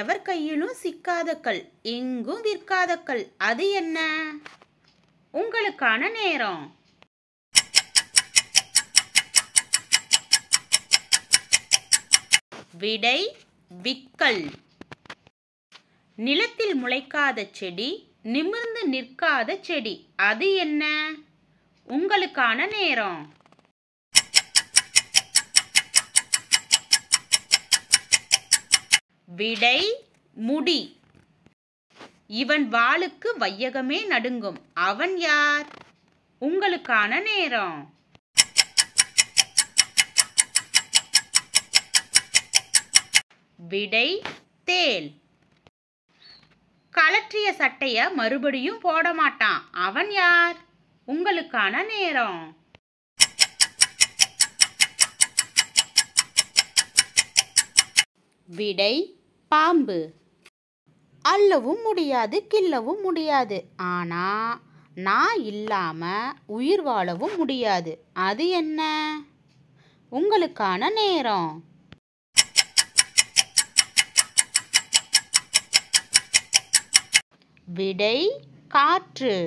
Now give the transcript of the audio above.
எவர் கையிலும் சிக்காத கல் எங்கும் விற்காத கல் அது என்ன உங்களுக்கான நேரம் விடை விக்கல் நிலத்தில் முளைக்காத செடி நிமிர்ந்து நிற்காத செடி அது என்ன உங்களுக்கான நேரம் விடை முடி இவன் வாளுக்கு வையகமே நடுங்கும் அவன் யார் உங்களுக்கான நேரம் விடை தேல் கலற்றிய சட்டைய மறுபடியும் போட மாட்டான் அவன் யார் உங்களுக்கான நேரம் விடை பாம்பு அள்ளவும் முடியாது கிள்ளவும் முடியாது ஆனால் நான் இல்லாமல் உயிர் வாழவும் முடியாது அது என்ன உங்களுக்கான நேரம் விடை காற்று